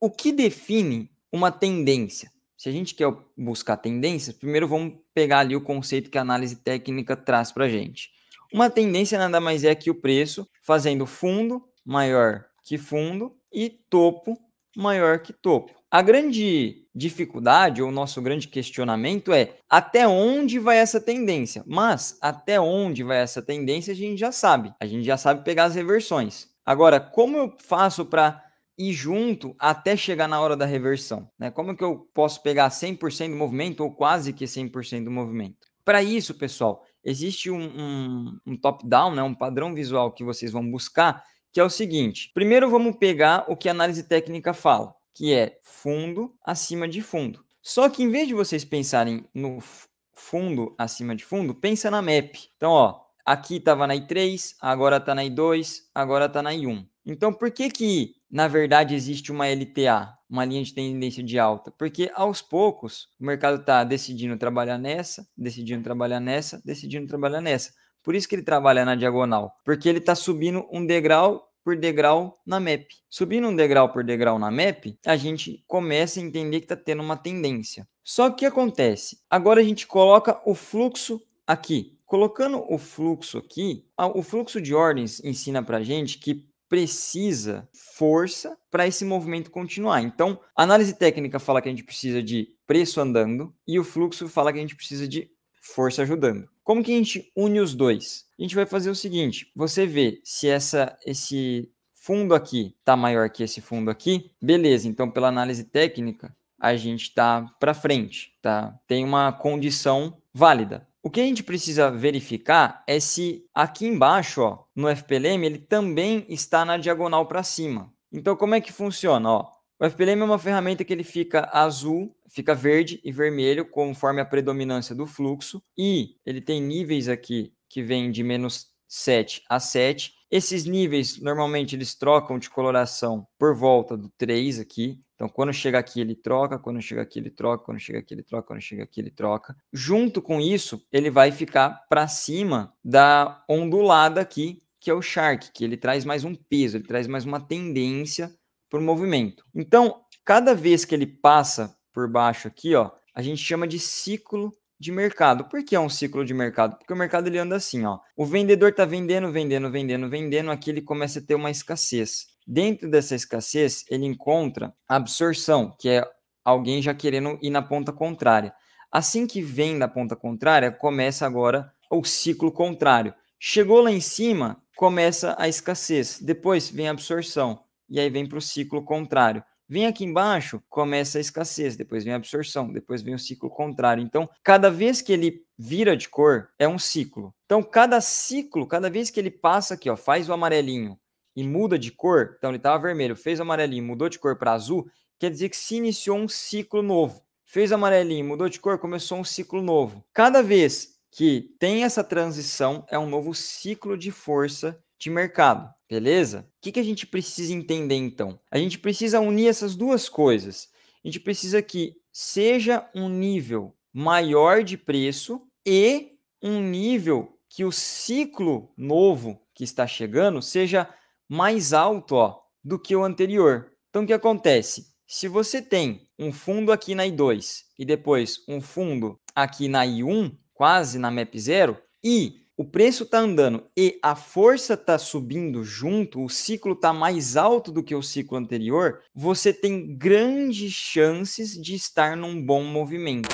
o que define uma tendência? Se a gente quer buscar tendências, primeiro vamos pegar ali o conceito que a análise técnica traz para a gente. Uma tendência nada mais é que o preço fazendo fundo maior que fundo e topo maior que topo. A grande dificuldade, ou nosso grande questionamento é até onde vai essa tendência? Mas até onde vai essa tendência a gente já sabe. A gente já sabe pegar as reversões. Agora, como eu faço para e junto até chegar na hora da reversão. Né? Como que eu posso pegar 100% do movimento ou quase que 100% do movimento? Para isso, pessoal, existe um, um, um top-down, né? um padrão visual que vocês vão buscar, que é o seguinte. Primeiro, vamos pegar o que a análise técnica fala, que é fundo acima de fundo. Só que em vez de vocês pensarem no fundo acima de fundo, pensa na MAP. Então, ó, aqui estava na I3, agora está na I2, agora está na I1. Então, por que que, na verdade, existe uma LTA, uma linha de tendência de alta? Porque, aos poucos, o mercado está decidindo trabalhar nessa, decidindo trabalhar nessa, decidindo trabalhar nessa. Por isso que ele trabalha na diagonal, porque ele está subindo um degrau por degrau na MAP. Subindo um degrau por degrau na MAP, a gente começa a entender que está tendo uma tendência. Só que o que acontece? Agora a gente coloca o fluxo aqui. Colocando o fluxo aqui, o fluxo de ordens ensina para gente que precisa força para esse movimento continuar. Então, a análise técnica fala que a gente precisa de preço andando e o fluxo fala que a gente precisa de força ajudando. Como que a gente une os dois? A gente vai fazer o seguinte, você vê se essa esse fundo aqui tá maior que esse fundo aqui, beleza? Então, pela análise técnica, a gente tá para frente, tá? Tem uma condição válida. O que a gente precisa verificar é se aqui embaixo, ó, no FPLM, ele também está na diagonal para cima. Então, como é que funciona? Ó, o FPLM é uma ferramenta que ele fica azul, fica verde e vermelho, conforme a predominância do fluxo. E ele tem níveis aqui que vêm de menos 7 a 7. Esses níveis, normalmente, eles trocam de coloração por volta do 3 aqui. Então, quando chega aqui, ele troca, quando chega aqui, ele troca, quando chega aqui, ele troca, quando chega aqui, ele troca. Junto com isso, ele vai ficar para cima da ondulada aqui, que é o Shark, que ele traz mais um peso, ele traz mais uma tendência para o movimento. Então, cada vez que ele passa por baixo aqui, ó, a gente chama de ciclo de mercado. Por que é um ciclo de mercado? Porque o mercado ele anda assim, ó. O vendedor está vendendo, vendendo, vendendo, vendendo, aqui ele começa a ter uma escassez. Dentro dessa escassez, ele encontra absorção, que é alguém já querendo ir na ponta contrária. Assim que vem da ponta contrária, começa agora o ciclo contrário. Chegou lá em cima, começa a escassez. Depois vem a absorção. E aí vem para o ciclo contrário. Vem aqui embaixo, começa a escassez, depois vem a absorção, depois vem o ciclo contrário. Então, cada vez que ele vira de cor, é um ciclo. Então, cada ciclo, cada vez que ele passa aqui, ó, faz o amarelinho, e muda de cor, então ele estava vermelho, fez amarelinho, mudou de cor para azul, quer dizer que se iniciou um ciclo novo. Fez amarelinho, mudou de cor, começou um ciclo novo. Cada vez que tem essa transição, é um novo ciclo de força de mercado, beleza? O que, que a gente precisa entender então? A gente precisa unir essas duas coisas. A gente precisa que seja um nível maior de preço e um nível que o ciclo novo que está chegando seja mais alto ó, do que o anterior. Então, o que acontece? Se você tem um fundo aqui na I2 e depois um fundo aqui na I1, quase na MAP 0, e o preço está andando e a força está subindo junto, o ciclo está mais alto do que o ciclo anterior, você tem grandes chances de estar num bom movimento.